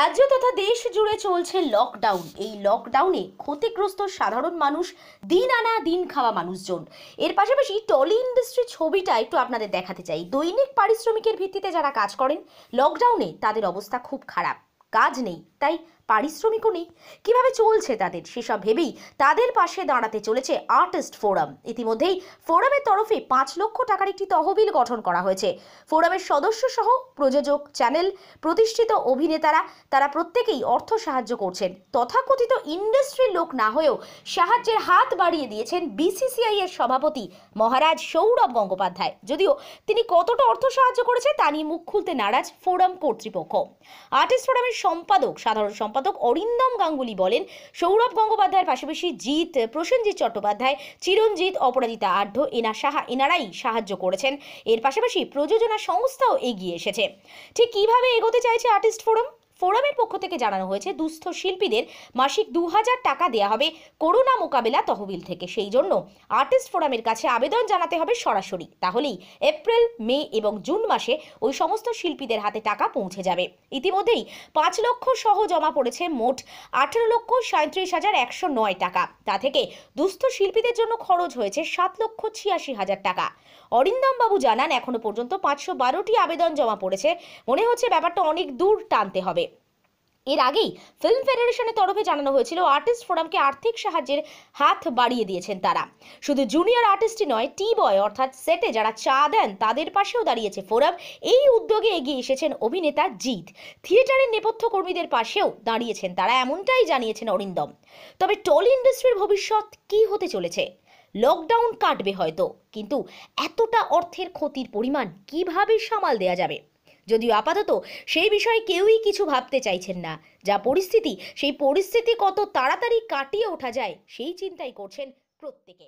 রাজ্য তথা দেশ জুড়ে চলছে লকডাউন এই লকডাউনে ক্ষতিগ্রস্ত সাধারণ মানুষ দিন আনা দিন খাওয়া মানুষজন এর পাশাপাশি টলি ইন্ডাস্ট্রি ছবিটা একটু আপনাদের দেখাতে চাই দৈনিক পারিশ্রমিকের ভিত্তিতে যারা কাজ করেন লকডাউনে তাদের অবস্থা খুব খারাপ কাজ নেই তাই পারিশ্রমিকও নেই কীভাবে চলছে তাদের সেসব ভেবেই তাদের পাশে দাঁড়াতে চলেছে আর্টিস্ট ফোরাম ইতিমধ্যেই ফোরামের তরফে পাঁচ লক্ষ টাকার একটি তহবিল গঠন করা হয়েছে ফোরামের সদস্য সহ প্রযোজক চ্যানেল প্রতিষ্ঠিত অভিনেতারা তারা প্রত্যেকেই অর্থ সাহায্য করছেন তথাকথিত ইন্ডাস্ট্রির লোক না হয়েও সাহায্যের হাত বাড়িয়ে দিয়েছেন বিসিসিআই এর সভাপতি মহারাজ সৌরভ গঙ্গোপাধ্যায় যদিও তিনি কতটা অর্থ সাহায্য করেছে তা নিয়ে মুখ খুলতে নারাজ ফোরাম কর্তৃপক্ষ আর্টিস্ট ফোরামের সম্পাদক সাধারণ সম্পাদক পদক অরিন্দম গাঙ্গুলি বলেন সৌরভ গঙ্গোপাধ্যায়ের পাশাপাশি জিৎ প্রসেনজিৎ চট্টোপাধ্যায় চিরঞ্জিৎ অপরাজিতা আঢ্য এনা সাহা এনারাই সাহায্য করেছেন এর পাশাপাশি প্রযোজনা সংস্থাও এগিয়ে এসেছে ঠিক কিভাবে এগোতে চাইছে আর্টিস্ট ফোরাম ফোরামের পক্ষ থেকে জানানো হয়েছে দুস্থ শিল্পীদের মাসিক দু টাকা দেওয়া হবে করোনা মোকাবেলা তহবিল থেকে সেই জন্য আর্টিস্ট ফোরামের কাছে আবেদন জানাতে হবে সরাসরি তাহলেই এপ্রিল মে এবং জুন মাসে ওই সমস্ত শিল্পীদের হাতে টাকা পৌঁছে যাবে ইতিমধ্যেই পাঁচ লক্ষ সহ জমা পড়েছে মোট আঠেরো লক্ষ সাঁত্রিশ হাজার একশো নয় টাকা তা থেকে দুস্থ শিল্পীদের জন্য খরচ হয়েছে সাত লক্ষ ছিয়াশি হাজার টাকা অরিন্দম বাবু জানান এখনো পর্যন্ত পাঁচশো বারোটি আবেদন জমা পড়েছে মনে হচ্ছে ব্যাপারটা অনেক দূর টানতে হবে এর আগেই ফিল্ম ফেডারেশনের তরফে জানানো হয়েছিল আর্টিস্ট ফোরামকে আর্থিক সাহায্যের হাত বাড়িয়ে দিয়েছেন তারা শুধু জুনিয়র আর্টিস্টই নয় টি বয় অর্থাৎ সেটে যারা চা দেন তাদের পাশেও দাঁড়িয়েছে ফোরাম এই উদ্যোগে এগিয়ে এসেছেন অভিনেতা জিৎ থিয়েটারের নেপথ্য কর্মীদের পাশেও দাঁড়িয়েছেন তারা এমনটাই জানিয়েছেন অরিন্দম তবে টলি ইন্ডাস্ট্রির ভবিষ্যৎ কি হতে চলেছে লকডাউন কাটবে হয়তো কিন্তু এতটা অর্থের ক্ষতির পরিমাণ কিভাবে সামাল দেয়া যাবে যদিও আপাতত সেই বিষয়ে কেউই কিছু ভাবতে চাইছেন না যা পরিস্থিতি সেই পরিস্থিতি কত তাড়াতাড়ি কাটিয়ে ওঠা যায় সেই চিন্তাই করছেন প্রত্যেকে